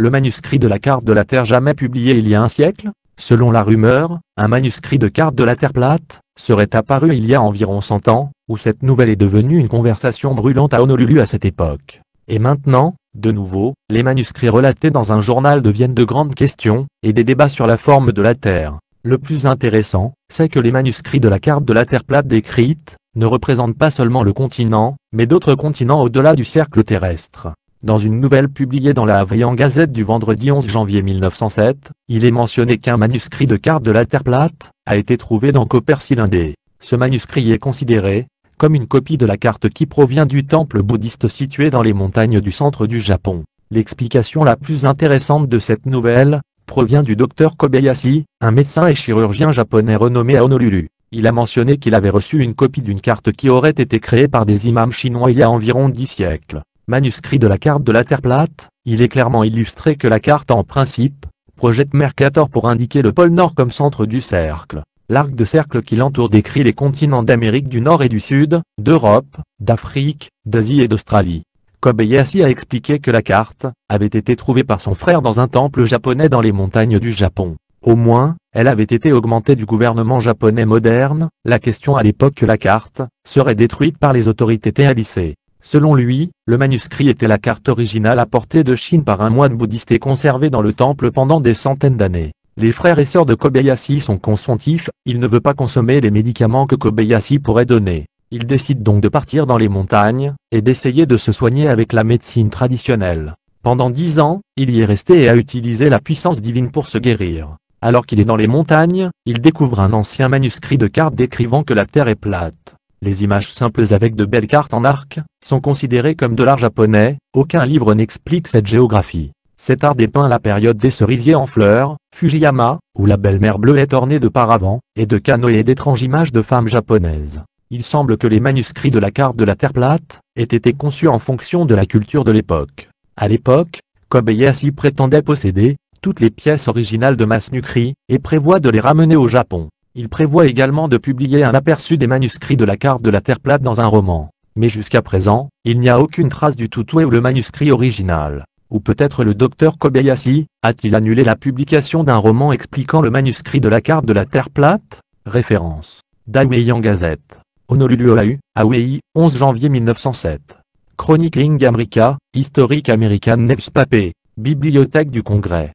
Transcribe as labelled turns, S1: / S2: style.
S1: le manuscrit de la carte de la Terre jamais publié il y a un siècle, selon la rumeur, un manuscrit de carte de la Terre plate, serait apparu il y a environ 100 ans, où cette nouvelle est devenue une conversation brûlante à Honolulu à cette époque. Et maintenant, de nouveau, les manuscrits relatés dans un journal deviennent de grandes questions, et des débats sur la forme de la Terre. Le plus intéressant, c'est que les manuscrits de la carte de la Terre plate décrite, ne représentent pas seulement le continent, mais d'autres continents au-delà du cercle terrestre. Dans une nouvelle publiée dans la Avian Gazette du vendredi 11 janvier 1907, il est mentionné qu'un manuscrit de carte de la Terre plate a été trouvé dans Coppercylindé. Ce manuscrit est considéré comme une copie de la carte qui provient du temple bouddhiste situé dans les montagnes du centre du Japon. L'explication la plus intéressante de cette nouvelle provient du docteur Kobayashi, un médecin et chirurgien japonais renommé à Honolulu. Il a mentionné qu'il avait reçu une copie d'une carte qui aurait été créée par des imams chinois il y a environ dix siècles manuscrit de la carte de la Terre plate, il est clairement illustré que la carte en principe, projette Mercator pour indiquer le pôle Nord comme centre du cercle. L'arc de cercle qui l'entoure décrit les continents d'Amérique du Nord et du Sud, d'Europe, d'Afrique, d'Asie et d'Australie. Kobayashi a expliqué que la carte avait été trouvée par son frère dans un temple japonais dans les montagnes du Japon. Au moins, elle avait été augmentée du gouvernement japonais moderne, la question à l'époque que la carte serait détruite par les autorités théalysées. Selon lui, le manuscrit était la carte originale apportée de Chine par un moine bouddhiste et conservée dans le temple pendant des centaines d'années. Les frères et sœurs de Kobayashi sont consentifs, il ne veut pas consommer les médicaments que Kobayashi pourrait donner. Il décide donc de partir dans les montagnes, et d'essayer de se soigner avec la médecine traditionnelle. Pendant dix ans, il y est resté et a utilisé la puissance divine pour se guérir. Alors qu'il est dans les montagnes, il découvre un ancien manuscrit de cartes décrivant que la Terre est plate. Les images simples avec de belles cartes en arc, sont considérées comme de l'art japonais, aucun livre n'explique cette géographie. Cet art dépeint la période des cerisiers en fleurs, Fujiyama, où la belle mer bleue est ornée de paravents, et de canoës et d'étranges images de femmes japonaises. Il semble que les manuscrits de la carte de la Terre plate, aient été conçus en fonction de la culture de l'époque. À l'époque, Kobayashi prétendait posséder, toutes les pièces originales de Masnukri, et prévoit de les ramener au Japon. Il prévoit également de publier un aperçu des manuscrits de la carte de la Terre plate dans un roman. Mais jusqu'à présent, il n'y a aucune trace du tout ou le manuscrit original. Ou peut-être le docteur Kobayashi, a-t-il annulé la publication d'un roman expliquant le manuscrit de la carte de la Terre plate Référence. Yang Gazette. Honolulu Oahu, Hawaii, 11 janvier 1907. Chronicling America, Historic American Papé. Bibliothèque du Congrès.